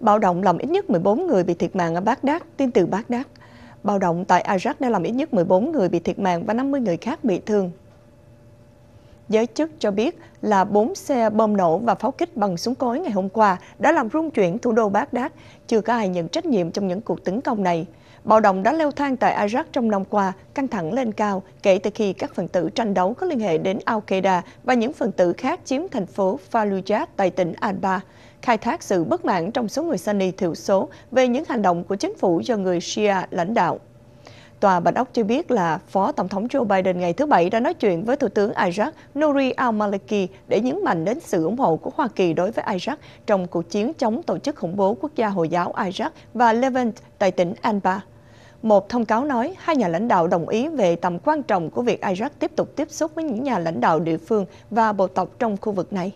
Bạo động làm ít nhất 14 người bị thiệt mạng ở Baghdad, tin từ Baghdad. Bạo động tại Iraq đã làm ít nhất 14 người bị thiệt mạng và 50 người khác bị thương giới chức cho biết là 4 xe bom nổ và pháo kích bằng súng cối ngày hôm qua đã làm rung chuyển thủ đô Baghdad, chưa có ai nhận trách nhiệm trong những cuộc tấn công này. Bạo động đã leo thang tại Iraq trong năm qua, căng thẳng lên cao kể từ khi các phần tử tranh đấu có liên hệ đến Al-Qaeda và những phần tử khác chiếm thành phố Fallujah tại tỉnh Anbar, khai thác sự bất mãn trong số người Sunni thiểu số về những hành động của chính phủ do người Shia lãnh đạo. Tòa Bạch Ốc cho biết là Phó Tổng thống Joe Biden ngày thứ Bảy đã nói chuyện với Thủ tướng Iraq Nouri al-Maliki để nhấn mạnh đến sự ủng hộ của Hoa Kỳ đối với Iraq trong cuộc chiến chống tổ chức khủng bố quốc gia Hồi giáo Iraq và Levant tại tỉnh Anbar. Một thông cáo nói, hai nhà lãnh đạo đồng ý về tầm quan trọng của việc Iraq tiếp tục tiếp xúc với những nhà lãnh đạo địa phương và bộ tộc trong khu vực này.